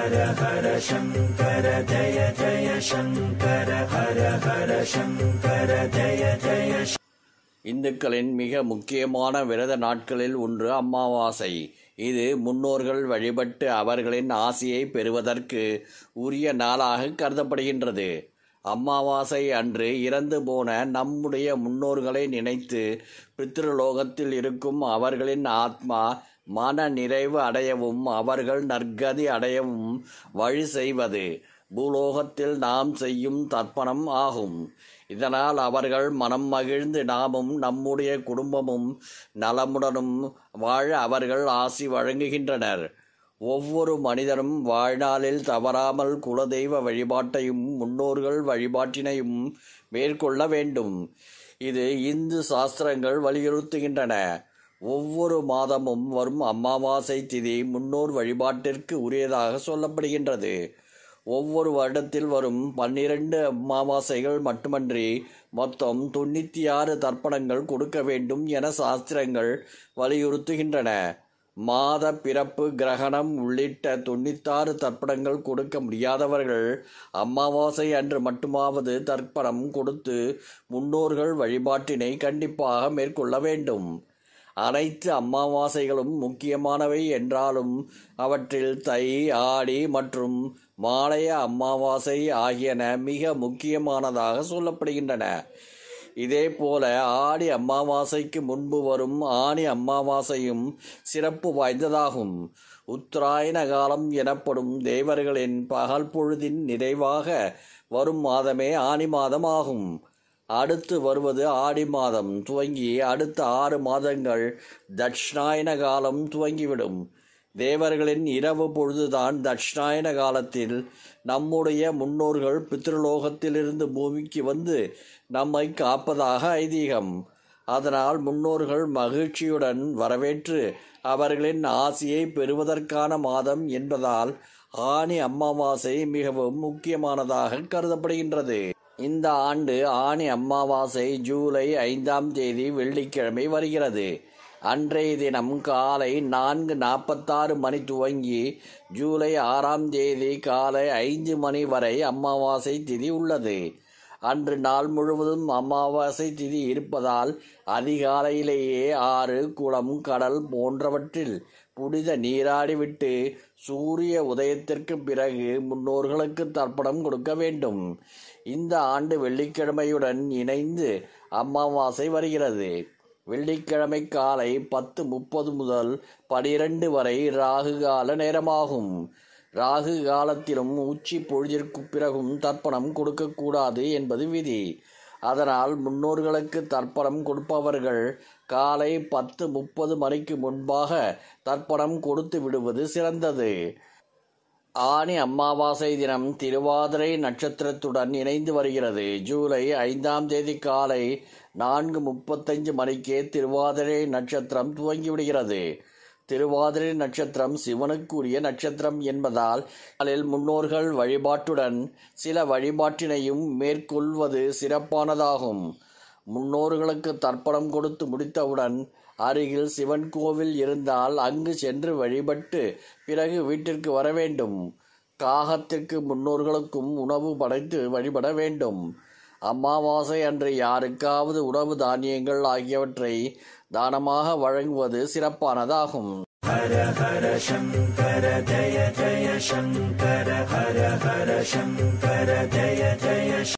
ஹர ஹர சங்கர ஜய ஜய சங்கர ஹர ஹர சங்கர ஜய ஜய இந்துக்களின் மிக முக்கியமான விரத நாட்களில் ஒன்று அமாவாசை இது முன்னோர்கள் வழிபட்டு அவர்களின் ஆசையை பெறுவதற்கு உரிய நாளாக கருதப்படுகின்றது அமாவாசை அன்று இறந்து போன நம்முடைய முன்னோர்களை நினைத்து பித்ருலோகத்தில் இருக்கும் அவர்களின் ஆத்மா மன நிறைவு அடையவும் அவர்கள் நற்கதி அடையவும் வழி செய்வது பூலோகத்தில் நாம் செய்யும் தர்ப்பணம் ஆகும் இதனால் அவர்கள் மனம் மகிழ்ந்து நாமும் நம்முடைய குடும்பமும் நலமுடனும் வாழ அவர்கள் ஆசி வழங்குகின்றனர் ஒவ்வொரு மனிதனும் வாழ்நாளில் தவறாமல் குலதெய்வ வழிபாட்டையும் முன்னோர்கள் வழிபாட்டினையும் மேற்கொள்ள வேண்டும் இது இந்து சாஸ்திரங்கள் வலியுறுத்துகின்றன ஒவ்வொரு மாதமும் வரும் அமாவாசை திதி முன்னோர் வழிபாட்டிற்கு உரியதாக சொல்லப்படுகின்றது ஒவ்வொரு வருடத்தில் வரும் பன்னிரண்டு அமாவாசைகள் மட்டுமன்றி மொத்தம் தொண்ணூற்றி ஆறு தர்ப்பணங்கள் கொடுக்க வேண்டும் என சாஸ்திரங்கள் வலியுறுத்துகின்றன மாத பிறப்பு கிரகணம் உள்ளிட்ட தொண்ணூத்தாறு தர்ப்பணங்கள் கொடுக்க முடியாதவர்கள் அமாவாசை அன்று மட்டுமாவது தர்ப்பணம் கொடுத்து முன்னோர்கள் வழிபாட்டினை கண்டிப்பாக மேற்கொள்ள வேண்டும் அனைத்து அமாவாசைகளும் முக்கியமானவை என்றாலும் அவற்றில் தை ஆடி மற்றும் மாலைய அமாவாசை ஆகியன மிக முக்கியமானதாக சொல்லப்படுகின்றன இதே போல ஆடி அமாவாசைக்கு முன்பு வரும் ஆணி அமாவாசையும் சிறப்பு வாய்ந்ததாகும் உத்தராயண காலம் எனப்படும் தேவர்களின் பகல் பொழுதின் நிறைவாக வரும் மாதமே ஆணி மாதம் ஆகும் அடுத்து வருவது ஆடி மாதம் துவங்கி அடுத்த ஆறு மாதங்கள் தட்சிணாயன காலம் துவங்கிவிடும் தேவர்களின் இரவு பொழுதுதான் தட்சிணாயன காலத்தில் நம்முடைய முன்னோர்கள் பித்ருலோகத்திலிருந்து பூமிக்கு வந்து நம்மை காப்பதாக ஐதீகம் அதனால் முன்னோர்கள் மகிழ்ச்சியுடன் வரவேற்று அவர்களின் ஆசையை பெறுவதற்கான மாதம் என்பதால் ஆணி அம்மாவாசை மிகவும் முக்கியமானதாக கருதப்படுகின்றது இந்த ஆண்டு ஆணி அமாவாசை ஜூலை ஐந்தாம் தேதி வெள்ளிக்கிழமை வருகிறது அன்றைய தினம் காலை நான்கு நாற்பத்தாறு மணி துவங்கி ஜூலை ஆறாம் தேதி காலை ஐந்து மணி வரை அமாவாசை திதி உள்ளது அன்று நாள் முழுவதும் அமாவாசை திதி இருப்பதால் அதிகாலையிலேயே ஆறு குளம் கடல் போன்றவற்றில் புனித நீராடிவிட்டு சூரிய உதயத்திற்கு பிறகு முன்னோர்களுக்கு தர்ப்பணம் கொடுக்க வேண்டும் இந்த ஆண்டு வெள்ளிக்கிழமையுடன் இணைந்து அமாவாசை வருகிறது வெள்ளிக்கிழமை காலை பத்து முப்பது முதல் பனிரெண்டு வரை ராகுகால நேரமாகும் ராகு காலத்திலும் உச்சி பொழுதிற்கு பிறகும் தர்ப்பணம் கொடுக்கக்கூடாது என்பது விதி அதனால் முன்னோர்களுக்கு தர்ப்பணம் கொடுப்பவர்கள் காலை பத்து முப்பது மணிக்கு முன்பாக தர்ப்பணம் கொடுத்து விடுவது சிறந்தது ஆணி அமாவாசை தினம் திருவாதிரை நட்சத்திரத்துடன் இணைந்து வருகிறது ஜூலை ஐந்தாம் தேதி காலை நான்கு முப்பத்தஞ்சு மணிக்கே திருவாதிரை நட்சத்திரம் துவங்கிவிடுகிறது திருவாதிரை நட்சத்திரம் சிவனுக்குரிய நட்சத்திரம் என்பதால் அதில் முன்னோர்கள் வழிபாட்டுடன் சில வழிபாட்டினையும் மேற்கொள்வது சிறப்பானதாகும் முன்னோர்களுக்கு தர்ப்பணம் கொடுத்து முடித்தவுடன் அருகில் சிவன் கோவில் இருந்தால் அங்கு சென்று வழிபட்டு பிறகு வீட்டிற்கு வர வேண்டும் காகத்திற்கு முன்னோர்களுக்கும் உணவு படைத்து வழிபட வேண்டும் அமாவாசை அன்று யாருக்காவது உணவு தானியங்கள் ஆகியவற்றை தானமாக வழங்குவது சிறப்பானதாகும் ஹர ஹர சங்கர ஜய ஜய சங்கர ஹர ஹர சங்கர ஜய ஜய